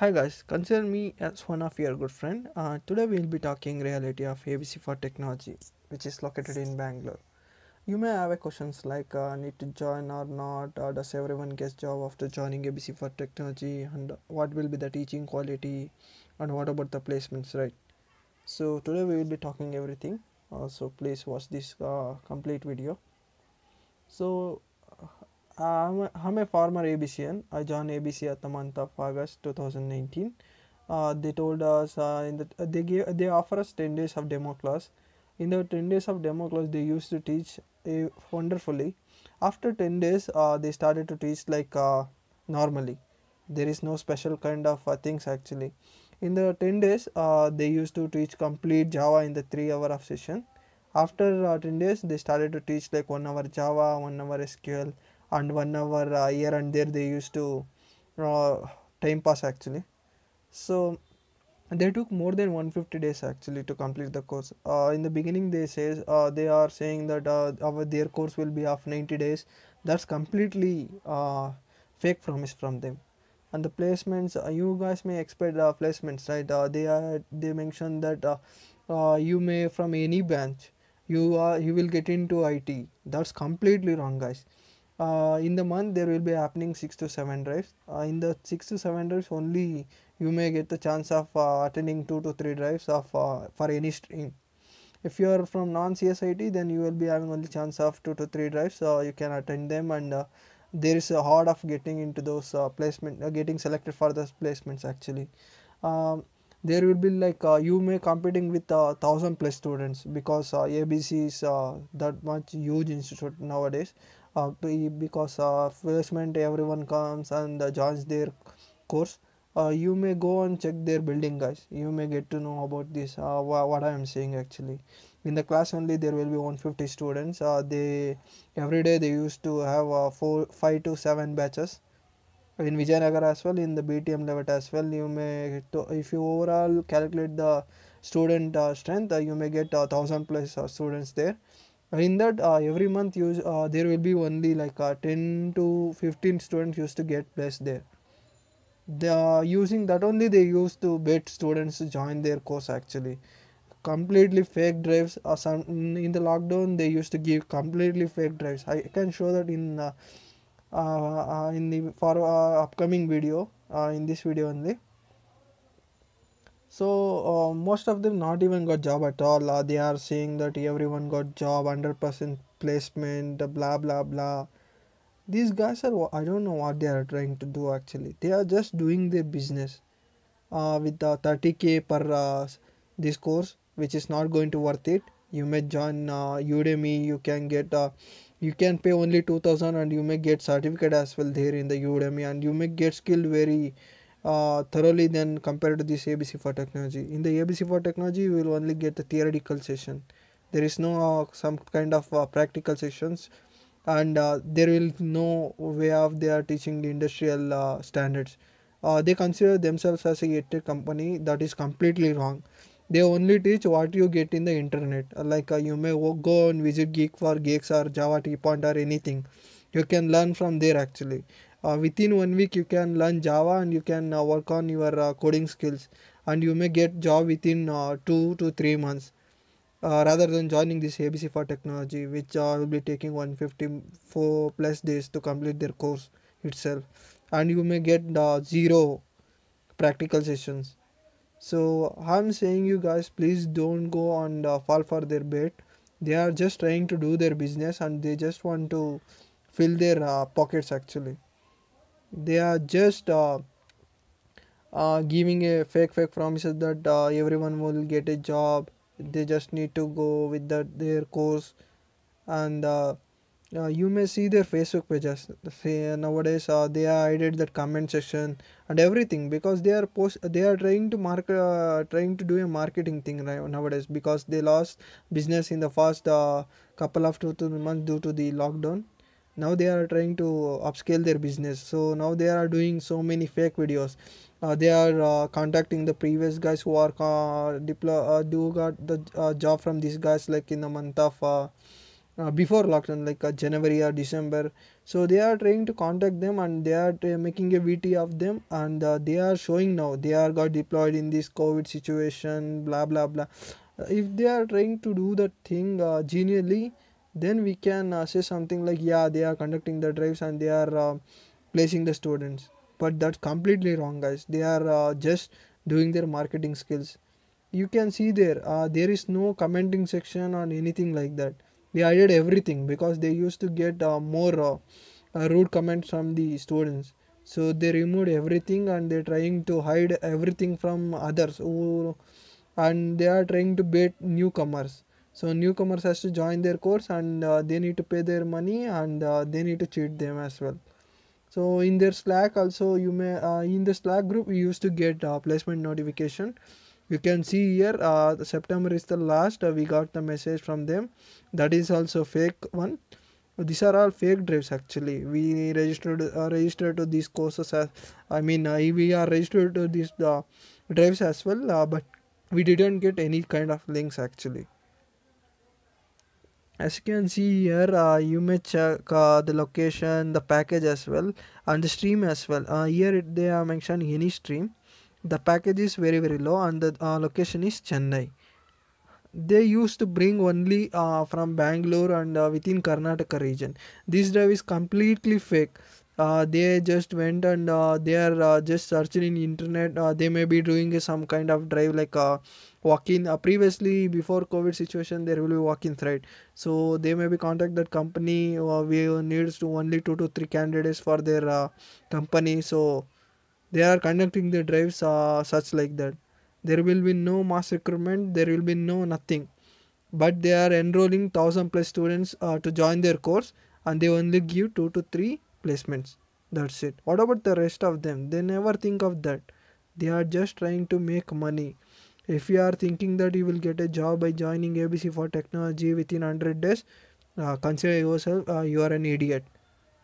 Hi guys, consider me as one of your good friend. Uh, today we will be talking reality of ABC for Technology, which is located in Bangalore. You may have questions like uh, need to join or not, or does everyone get job after joining ABC for Technology, and what will be the teaching quality, and what about the placements, right? So today we will be talking everything. Uh, so please watch this uh, complete video. So uh, I'm a former ABCN. I joined ABC at the month of August 2019. Uh, they told us uh, in uh, they gave they offer us 10 days of demo class. In the 10 days of demo class, they used to teach wonderfully. After 10 days, uh, they started to teach like uh, normally. There is no special kind of things actually. In the 10 days, they used to teach complete Java in the 3 hour of session. After 10 days, they started to teach like 1 hour Java, 1 hour SQL, and one hour uh, here and there they used to uh, time pass actually so they took more than 150 days actually to complete the course uh, in the beginning they says uh, they are saying that uh, our their course will be of 90 days that's completely uh, fake promise from them and the placements uh, you guys may expect uh, placements right uh, they are they mentioned that uh, uh, you may from any branch you are you will get into IT that's completely wrong guys uh, in the month there will be happening 6 to 7 drives uh, in the 6 to 7 drives only you may get the chance of uh, attending 2 to 3 drives of for any stream if you are from non CSIT then you will be having only chance of 2 to 3 drives so you can attend them and uh, there is a hard of getting into those uh, placement uh, getting selected for those placements actually um, there will be like you may competing with a thousand plus students because ABC is that much huge institute nowadays uh, because of placement everyone comes and uh, joins their course uh, you may go and check their building guys you may get to know about this what i am saying actually in the class only there will be 150 students uh, they every day they used to have uh, four five to seven batches in Vijayanagar as well in the BTM level as well you may if you overall calculate the student uh, strength uh, you may get a thousand plus students there in that uh, every month you, uh, there will be only like uh, 10 to 15 students used to get placed there are uh, using that only they used to bait students to join their course actually completely fake drives or uh, some in the lockdown they used to give completely fake drives i can show that in uh, in the for upcoming video in this video only so uh, most of them not even got job at all uh, they are saying that everyone got job 100% placement blah blah blah these guys are i don't know what they are trying to do actually they are just doing their business uh, with uh, the 30k per uh, this course which is not going to worth it you may join uh, udemy you can get you can pay only 2000 and you may get certificate as well there in the udemy and you may get skilled very uh, thoroughly than compared to this ABC C four technology. In the ABC C four technology, you will only get the theoretical session. There is no uh, some kind of uh, practical sessions, and uh, there will no way of they are teaching the industrial standards. they consider themselves as a tech company. That is completely wrong they only teach what you get in the internet like uh, you may go and visit geek for geeks or java t point or anything you can learn from there actually uh, within one week you can learn java and you can uh, work on your uh, coding skills and you may get job within 2 to 3 months uh, rather than joining this ABC for technology, which uh, will be taking 154 plus days to complete their course itself, and you may get uh, zero practical sessions. So I'm saying you guys, please don't go and fall for their bait. They are just trying to do their business and they just want to fill their pockets actually they are just uh, uh, giving a fake fake promises that uh, everyone will get a job they just need to go with that their course and uh, you may see their Facebook pages. Say nowadays uh, they are added that comment section and everything because they are post they are trying to mark uh, trying to do a marketing thing right nowadays because they lost business in the first couple of two, two months due to the lockdown now they are trying to upscale their business so now they are doing so many fake videos uh, they are uh, contacting the previous guys who are uh, deploy do uh, got the uh, job from these guys like in the month of uh, before lockdown like january or december so they are trying to contact them and they are making a vt of them and they are showing now they are got deployed in this covid situation blah blah blah if they are trying to do that thing genially then we can uh, say something like yeah they are conducting the drives and they are uh, placing the students but that's completely wrong guys they are uh, just doing their marketing skills you can see there uh, there is no commenting section or anything like that they added everything because they used to get uh, more uh, rude comments from the students so they removed everything and they're trying to hide everything from others who, and they are trying to bait newcomers so newcomers has to join their course and uh, they need to pay their money and uh, they need to cheat them as well. So in their Slack also you may uh, in the Slack group you used to get uh, placement notification. You can see here uh, September is the last we got the message from them. That is also fake one these are all fake drives actually we registered uh, registered to these courses as i mean uh, we are registered to these uh, drives as well uh, but we didn't get any kind of links actually as you can see here uh, you may check uh, the location the package as well and the stream as well uh, here it, they are mentioned any stream the package is very very low and the uh, location is Chennai they used to bring only uh, from Bangalore and uh, within Karnataka region this drive is completely fake they just went and they are just searching in internet they may be doing some kind of drive like walk-in uh, previously before covid situation there will be walk thread so they may be contact that company uh, we needs to only two to three candidates for their uh, company so they are conducting the drives uh, such like that there will be no mass recruitment there will be no nothing but they are enrolling 1000 plus students uh, to join their course and they only give 2 to 3 placements that's it what about the rest of them they never think of that they are just trying to make money if you are thinking that you will get a job by joining abc for technology within 100 days uh, consider yourself uh, you are an idiot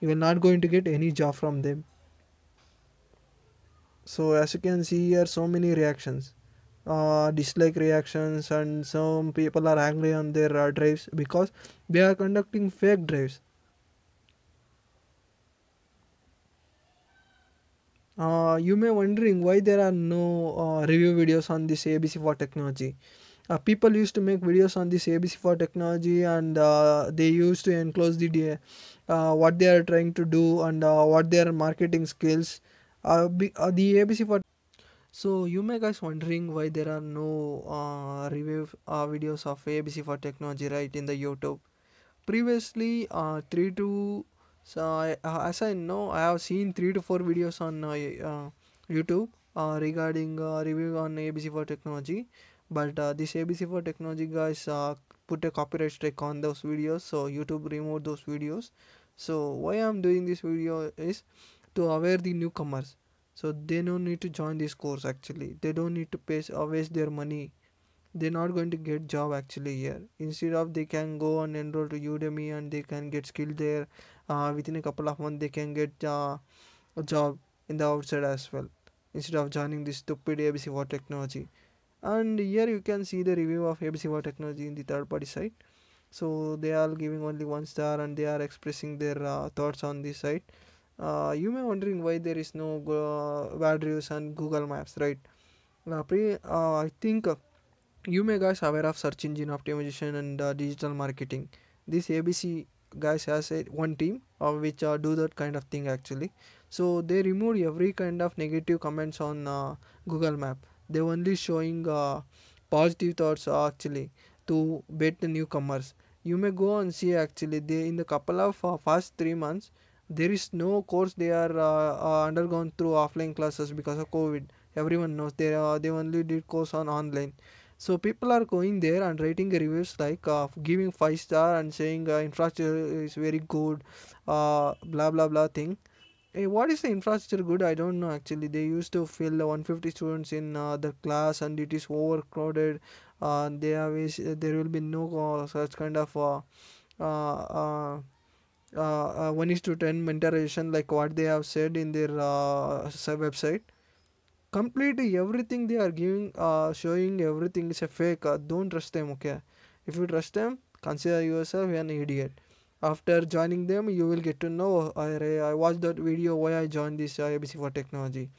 you are not going to get any job from them so as you can see here so many reactions uh, dislike reactions and some people are angry on their uh, drives because they are conducting fake drives Uh, you may wondering why there are no uh, review videos on this ABC4 technology. Uh, people used to make videos on this ABC4 technology and uh, they used to enclose the uh, what they are trying to do and uh, what their marketing skills. Uh, the ABC4. So you may guys wondering why there are no review videos of ABC4 technology right in the YouTube. Previously, three to so I, uh, as i know i have seen 3 to 4 videos on uh, uh youtube uh, regarding uh, review on abc4 technology but this abc4 technology guys put a copyright strike on those videos so youtube removed those videos so why i'm doing this video is to aware the newcomers so they don't need to join this course actually they don't need to pay waste their money they're not going to get job actually here instead of they can go and enroll to udemy and they can get skilled there uh, within a couple of months they can get uh, a job in the outside as well instead of joining this stupid abc war technology and here you can see the review of abc war technology in the third party site so they are giving only one star and they are expressing their uh, thoughts on this site uh, you may wondering why there is no uh, bad reviews on google maps right uh, pre, uh, i think uh, you may guys aware of search engine optimization and uh, digital marketing this abc guys has a one team of which uh, do that kind of thing actually so they remove every kind of negative comments on uh, google map they only showing uh, positive thoughts uh, actually to bet the newcomers you may go and see actually they in the couple of uh, first three months there is no course they are uh, uh undergone through offline classes because of covid everyone knows they uh, they only did course on online so people are going there and writing reviews like uh, giving five star and saying uh, infrastructure is very good uh, blah blah blah thing hey, eh, what is the infrastructure good i don't know actually they used to fill 150 students in uh, the class and it is overcrowded uh, they uh, there will be no such kind of uh, 1 is to 10 mentorization like what they have said in their website completely everything they are giving uh, showing everything is a fake uh, don't trust them okay if you trust them consider yourself an idiot after joining them you will get to know I, I watched that video why I joined this IBC for technology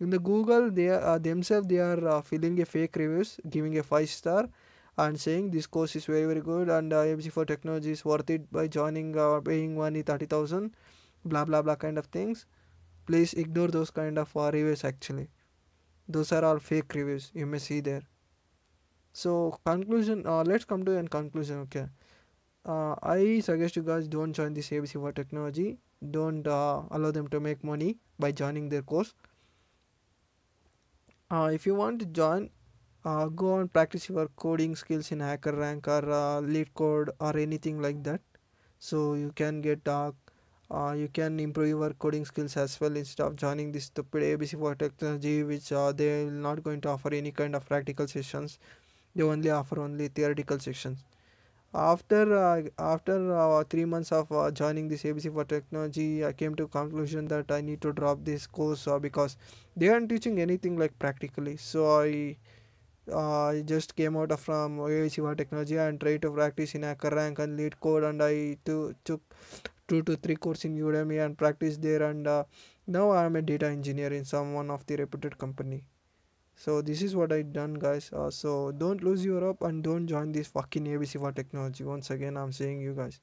in the Google they uh, themselves they are uh, feeling a fake reviews giving a 5 star and saying this course is very very good and IBC uh, for technology is worth it by joining or uh, paying money 30,000 blah blah blah kind of things please ignore those kind of uh, actually those are all fake reviews you may see there so conclusion uh, let's come to a conclusion okay uh, i suggest you guys don't join this abc for technology don't uh, allow them to make money by joining their course uh, if you want to join uh, go and practice your coding skills in hacker rank or uh, lead code or anything like that so you can get uh, uh, you can improve your coding skills as well instead of joining this stupid abc for technology which uh, they will not going to offer any kind of practical sessions they only offer only theoretical sessions. after uh, after uh, 3 months of uh, joining this abc for technology i came to conclusion that i need to drop this course uh, because they aren't teaching anything like practically so i uh, I just came out from ABC for technology and tried to practice in hacker rank and lead code and I to, took two to three course in Udemy and practice there and uh, now I am a data engineer in some one of the reputed company so this is what I done guys uh, so don't lose your hope and don't join this fucking ABC for technology once again I'm saying you guys